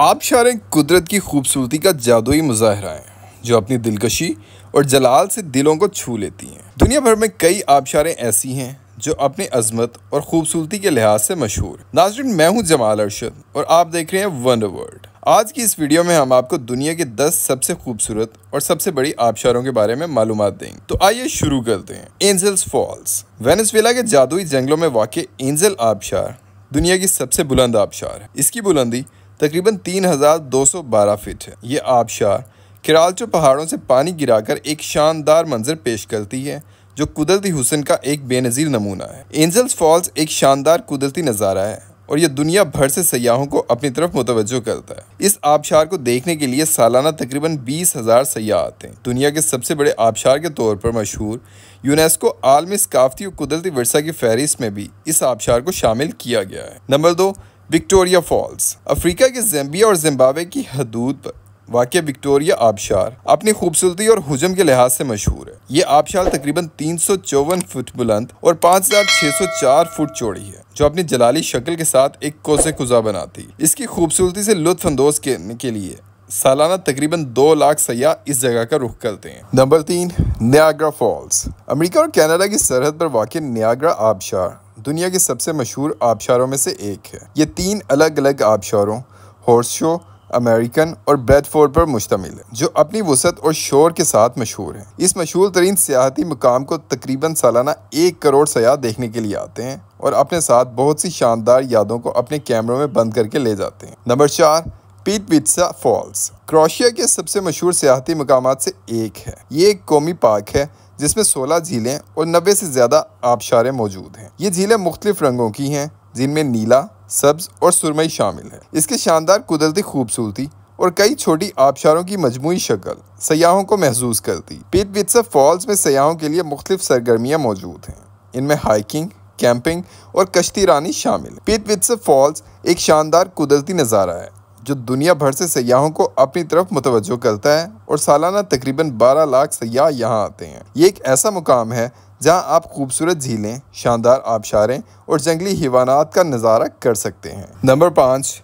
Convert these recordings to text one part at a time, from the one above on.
आबशार कुदरत की खूबसूरती का जादुई मुजाहरा है जो अपनी दिलकशी और जलाल से दिलों को छू लेती हैं दुनिया भर में कई आबशारें ऐसी हैं जो अपनी अजमत और खूबसूरती के लिहाज से मशहूर नाजरिन मैं हूं जमाल अरशद और आप देख रहे हैं वन वर्ल्ड आज की इस वीडियो में हम आपको दुनिया के 10 सबसे खूबसूरत और सबसे बड़ी आबशारों के बारे में मालूम देंगे तो आइए शुरू करते हैं एंजल्स फॉल्स वेनेसवेला के जादुई जंगलों में वाक़ एंजल आबशार दुनिया की सबसे बुलंद आबशार है इसकी बुलंदी तकरीबन 3,212 फीट है ये आबशार किरालचो पहाड़ों से पानी गिराकर एक शानदार मंजर पेश करती है जो कुदरती हुसन का एक बेनज़ीर नमूना है एंजल्स फॉल्स एक शानदार कुदरती नज़ारा है और यह दुनिया भर से सयाहों को अपनी तरफ मुतवजो करता है इस आबशार को देखने के लिए सालाना तकरीबन बीस हज़ार सयाह आते हैं दुनिया के सबसे बड़े आबशार के तौर पर मशहूर यूनेस्को आलमी सकाफती और कुदरती वर्षा की फहरिस्त में भी इस आबशार को शामिल किया गया है नंबर दो विक्टोरिया फॉल्स अफ्रीका के जम्बिया और जिम्बावे की हदूद पर वाक़ विक्टोरिया आबशार अपनी खूबसूरती और हजम के लिहाज से मशहूर है ये आबशार तकरीबन तीन सौ चौवन फुट बुलंद और पाँच हज़ार छह सौ चार फुट चौड़ी है जो अपनी जलाली शक्ल के साथ एक कोसे कुजा बनाती है इसकी खूबसूरती से लुत्फ अंदोज करने के लिए सालाना तकरीबन दो लाख सयाह इस जगह का रुख करते हैं नंबर तीन न्याग्रा फॉल्स अमेरिका और कनाडा की सरहद पर वाक़ न्याग्रा आबशार दुनिया के सबसे मशहूर आबशारों में से एक है ये तीन अलग अलग आबशारों हॉर्स शो अमेरिकन और ब्रेडफोर्ड पर मुश्तमिल है जो अपनी वसत और शोर के साथ मशहूर है इस मशहूर तरीन सियाती मकाम को तकरीबन सालाना एक करोड़ सयाह देखने के लिए आते हैं और अपने साथ बहुत सी शानदार यादों को अपने कैमरों में बंद करके ले जाते हैं नंबर चार पीट पिट्सा फॉल्स क्रोशिया के सबसे मशहूर सियाहती मकाम से एक है ये एक कौमी पार्क है जिसमें 16 झीलें और 90 से ज़्यादा आबशारे मौजूद हैं ये झीलें मुख्तलिफ रंगों की हैं जिनमें नीला सब्ज और सुरमई शामिल है इसके शानदार कुदरती खूबसूरती और कई छोटी आबशारों की मजमू शक्ल सयाहों को महसूस करती पीट बित्सा फॉल्स में सयाहों के लिए मुख्तलिफ सरगर्मियाँ मौजूद हैं इनमें हाइकिंग कैंपिंग और कश्ती रानी शामिल है पीट बित्सा फॉल्स एक शानदार कुदरती नज़ारा है जो दुनिया भर से सयाहों को अपनी तरफ मुतवजो करता है और सालाना तकरीबन 12 लाख सयाह यहाँ आते हैं ये एक ऐसा मुकाम है जहाँ आप खूबसूरत झीलें शानदार आबशारें और जंगली हिवानात का नज़ारा कर सकते हैं नंबर पाँच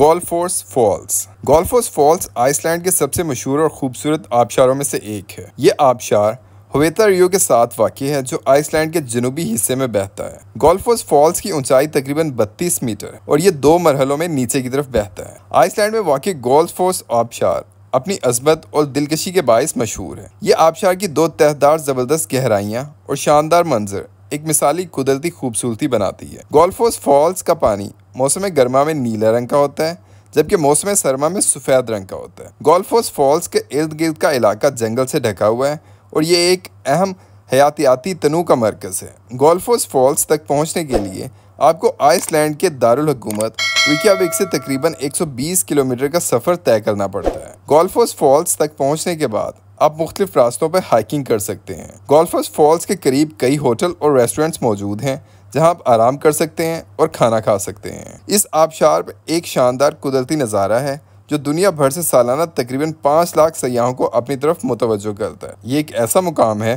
Gullfoss Falls Gullfoss Falls Iceland के सबसे मशहूर और खूबसूरत आबशारों में से एक है ये आबशार हुवेता रियो के साथ वाक़ है जो आइसलैंड के जनूबी हिस्से में बहता है गोल्फोस फॉल्स की ऊंचाई तकरीबन 32 मीटर और ये दो मरहलों में नीचे की तरफ बहता है आइसलैंड में वाकई गोल्फोस आबशार अपनी अजमत और दिलकशी के बायस मशहूर है ये आबशार की दो तहदार ज़बरदस्त गहराइयाँ और शानदार मंजर एक मिसाली कुदरती खूबसूरती बनाती है गोल्फोस फॉल्स का पानी मौसम गर्मा में नीला रंग का होता है जबकि मौसम सरमा में सफ़ेद रंग का होता है गोल्फोस फॉल्स के इर्द गिर्द का इलाका जंगल से ढका हुआ है और ये एक अहम हयातियाती तनु का मरकज़ है गोल्फोस फॉल्स तक पहुँचने के लिए आपको आइसलैंड के दारकूमत विकियाविक से तकरीबन 120 किलोमीटर का सफ़र तय करना पड़ता है गोल्फोस फॉल्स तक पहुँचने के बाद आप मुख्तफ रास्तों पर हाइकिंग कर सकते हैं गोल्फोस फॉल्स के करीब कई होटल और रेस्टोरेंट्स मौजूद हैं जहां आप आराम कर सकते हैं और खाना खा सकते हैं इस आबशार पर एक शानदार कुदरती नज़ारा है जो दुनिया भर से सालाना तकरीबन पाँच लाख सयाहों को अपनी तरफ मुतवजो करता है ये एक ऐसा मुकाम है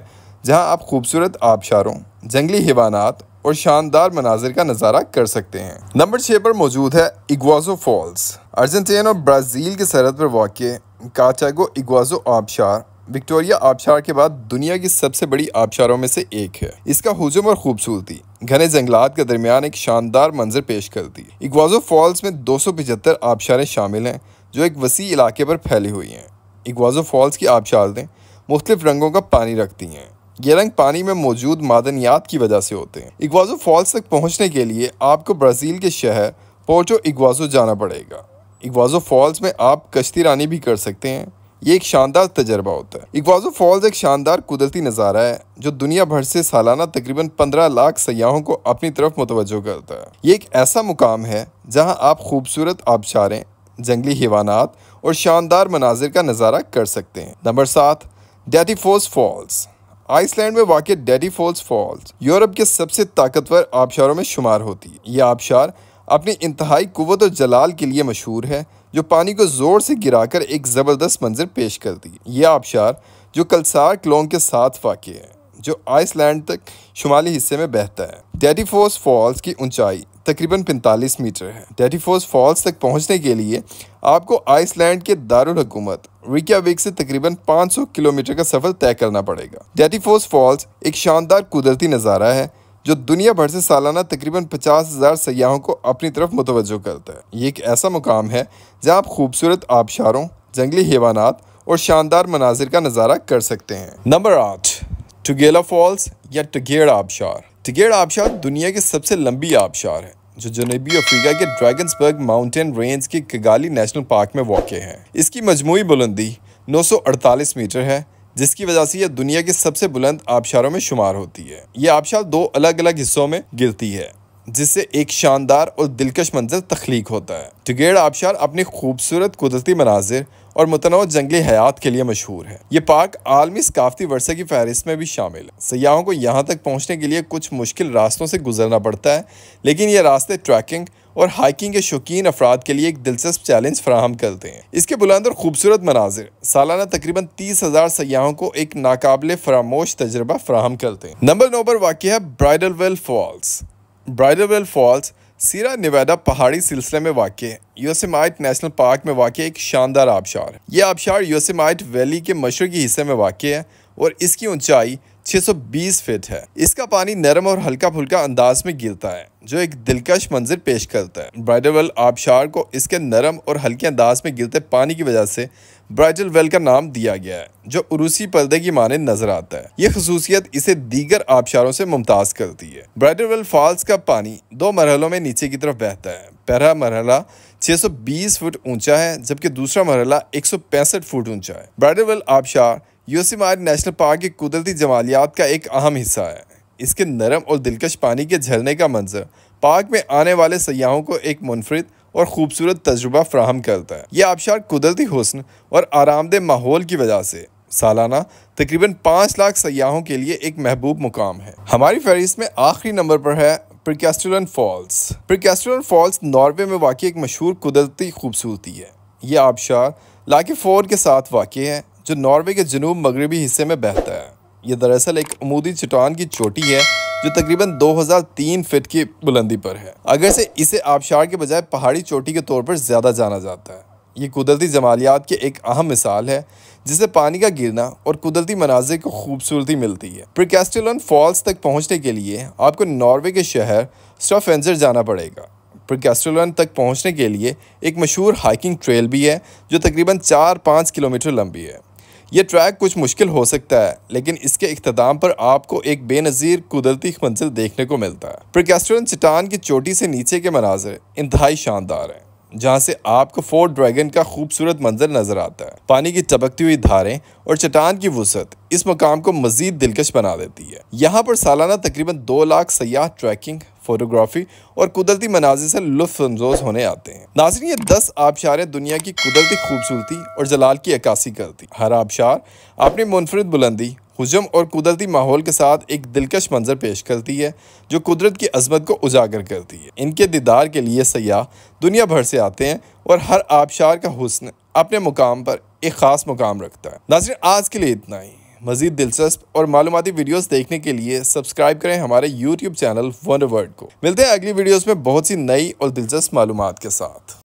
जहाँ आप खूबसूरत आबशारों जंगली हिवानात और शानदार मनाजिर का नज़ारा कर सकते हैं नंबर छः पर मौजूद है इग्वाजो फॉल्स अर्जेंटीना और ब्राज़ील की सरहद पर वाक़ काचागो इग्वाजो आबशार विक्टोरिया आबशार के बाद दुनिया की सबसे बड़ी आबशारों में से एक है इसका हजम और खूबसूरती घने जंगलात के दरमियान एक शानदार मंजर पेश करती इग्वाजो फॉल्स में दो सौ पिचहत्तर आबशारें शामिल हैं जो एक वसी इलाके पर फैली हुई हैं इग्वाजो फॉल्स की आबशारदें मुख्तफ रंगों का पानी रखती हैं ये रंग पानी में मौजूद मादनियात की वजह से होते हैं इग्वाजो फॉल्स तक पहुँचने के लिए आपको ब्राज़ील के शहर पोर्टो इग्वाजो जाना पड़ेगा इग्वाजो फॉल्स में आप कश्ती रानी भी कर सकते हैं ये एक शानदार तजर्बा होता है इग्वाजो फॉल्स एक शानदार कुदरती नज़ारा है जो दुनिया भर से सालाना तकरीबन पंद्रह लाख सयाहों को अपनी तरफ मुतवजो करता है ये एक ऐसा मुकाम है जहाँ आप खूबसूरत आबशारें जंगली हिवानात और शानदार मनाजिर का नज़ारा कर सकते हैं नंबर सात डेडीफोस फॉल्स आइसलैंड में वाक़ डेडी फॉल्स फॉल्स यूरोप के सबसे ताकतवर आबशारों में शुमार होती है यह आबशार अपनी इंतहाई कुत और जलाल के लिए मशहूर है जो पानी को ज़ोर से गिराकर एक ज़बरदस्त मंजर पेश करती है यह आबशार जो कलसार क्लोंग के साथ वाक़ है जो आइसलैंड तक शुमाली हिस्से में बहता है डेडीफोर्स फॉल्स की ऊंचाई तकरीबन 45 मीटर है डेडीफोर्स फॉल्स तक पहुंचने के लिए आपको आइसलैंड के दारुल हुकूमत से तकरीबन 500 किलोमीटर का सफ़र तय करना पड़ेगा डेडीफोर्स फॉल्स एक शानदार कुदरती नज़ारा है जो दुनिया भर से सालाना तकरीबन पचास हज़ार सयाहों को अपनी तरफ मुतवजो करता है ये एक ऐसा मुकाम है जहाँ आप खूबसूरत आबशारों जंगली हैवानात और शानदार मनाजिर का नज़ारा कर सकते हैं नंबर आठ टुगेला फॉल्स या टगेड़ा आबशार टगेड़ा आबशार दुनिया के सबसे लंबी आबशार है जो जनूबी अफ्रीका के ड्रैगन्सबर्ग माउंटेन रेंज के कगाली नेशनल पार्क में वाक़ है इसकी मजमू बुलंदी 948 मीटर है जिसकी वजह से यह दुनिया के सबसे बुलंद आबशारों में शुमार होती है यह आबशार दो अलग अलग हिस्सों में गिरती है जिससे एक शानदार और दिलकश मंजर तख्लीक होता है तुगेड़ आबशार अपने खूबसूरत कुदरती मनाजिर और मतनव जंगली हयात के लिए मशहूर है ये पार्क आलमी सकाफती वर्षे की फहरिस्त में भी शामिल है सयाहों को यहाँ तक पहुँचने के लिए कुछ मुश्किल रास्तों से गुजरना पड़ता है लेकिन ये रास्ते ट्रैकिंग और हाइकिंग के शौकीन अफराद के लिए एक दिलचस्प चैलेंज फ्राहम करते हैं इसके बुलंद और खूबसूरत मनाजिर सालाना तकरीबन तीस हज़ार सयाहों को एक नाकबले फरामोश तजर्बा फ्राहम करते हैं नंबर नौ पर वाक़ है Bridal Veil Falls Bridalveil Falls Sierra Nevada पहाड़ी सिलसिले में वाक़ यूएसएमाइट नेशनल पार्क में वाक़ एक शानदार आबशार ये आबशार यूएसएमाइट वैली के मशरकी हिस्से में वाक़ है और इसकी ऊंचाई 620 फीट है इसका पानी नरम और हल्का फुल्का अंदाज में गिरता है जो एक दिलकश मंजर पेश करता है ब्राइडरवेल आबशार को इसके नरम और हल्के अंदाज में गिरते पानी की वजह से ब्राइडल वेल का नाम दिया गया है जो उरूसी पर्दे की माने नजर आता है ये खसूसियत इसे दीगर आबशारों से मुमताज करती है ब्राइडल वेल फॉल्स का पानी दो मरहलों में नीचे की तरफ बहता है पहला मरहला 620 फुट ऊंचा है जबकि दूसरा मरहला एक फुट ऊंचा है ब्राइडल वेल आबशार मार नेशनल पार्क के कुदरती जमालियात का एक अहम हिस्सा है इसके नरम और दिलकश पानी के झरने का मंजर पार्क में आने वाले सयाहों को एक मुनफरद और खूबसूरत तजुर्बा फ्राहम करता है यह आबशार कुदरती हसन और आरामदेह माहौल की वजह से सालाना तकरीबन पाँच लाख सयाहों के लिए एक महबूब मुकाम है हमारी फहरिस्त में आखिरी नंबर पर है Preikestolen Falls Preikestolen Falls Norway में वाकई एक मशहूर कुदरती खूबसूरती है यह आबशार लाके फोर के साथ वाक़ है जो नॉर्वे के जनूब मगरबी हिस्से में बहता है यह दरअसल एक अमूदी चटान की चोटी है जो तकरीबन 2003 फीट की बुलंदी पर है अगर से इसे आबशार के बजाय पहाड़ी चोटी के तौर पर ज़्यादा जाना जाता है ये कुदरती जमालियात की एक अहम मिसाल है जिससे पानी का गिरना और कुदरती मनाजिर को खूबसूरती मिलती है प्रिकेस्टलन फॉल्स तक पहुँचने के लिए आपको नॉर्वे के शहर स्टॉफेंजर जाना पड़ेगा प्रिकेस्टलन तक पहुँचने के लिए एक मशहूर हाइकिंग ट्रेल भी है जो तकरीबन चार पाँच किलोमीटर लंबी है ये ट्रैक कुछ मुश्किल हो सकता है लेकिन इसके इख्ताम पर आपको एक बेनज़ीर कुदरती मंजिल देखने को मिलता है प्रकैस्टरन चट्टान की चोटी से नीचे के मनाजर इंतहाई शानदार हैं जहाँ से आपको फोर्ट ड्रैगन का खूबसूरत मंजर नजर आता है पानी की चपकती हुई धारें और चट्टान की वसत इस मकाम को मजीद दिलकश बना देती है यहाँ पर सालाना तकरीबन दो लाख सयाह ट्रैकिंग फोटोग्राफी और कुदरती मनाजिर से लुफानंदोज होने आते हैं नाजरी ये दस आबशारें दुनिया की कुदरती खूबसूरती और जलाल की अक्सी करती हर आबशार अपनी मुनफरद बुलंदी हजम और कुदरती माहौल के साथ एक दिलकश मंजर पेश करती है जो कुदरत की अजमत को उजागर करती है इनके दीदार के लिए सयाह दुनिया भर से आते हैं और हर आबशार का हुसन अपने मुकाम पर एक ख़ास मुकाम रखता है नाजरी आज के लिए इतना ही मज़ीद दिलचस्प और मालूमती वीडियोज़ देखने के लिए सब्सक्राइब करें हमारे यूट्यूब चैनल वन वर्ल्ड को मिलते हैं अगली वीडियोज़ में बहुत सी नई और दिलचस्प मालूम के साथ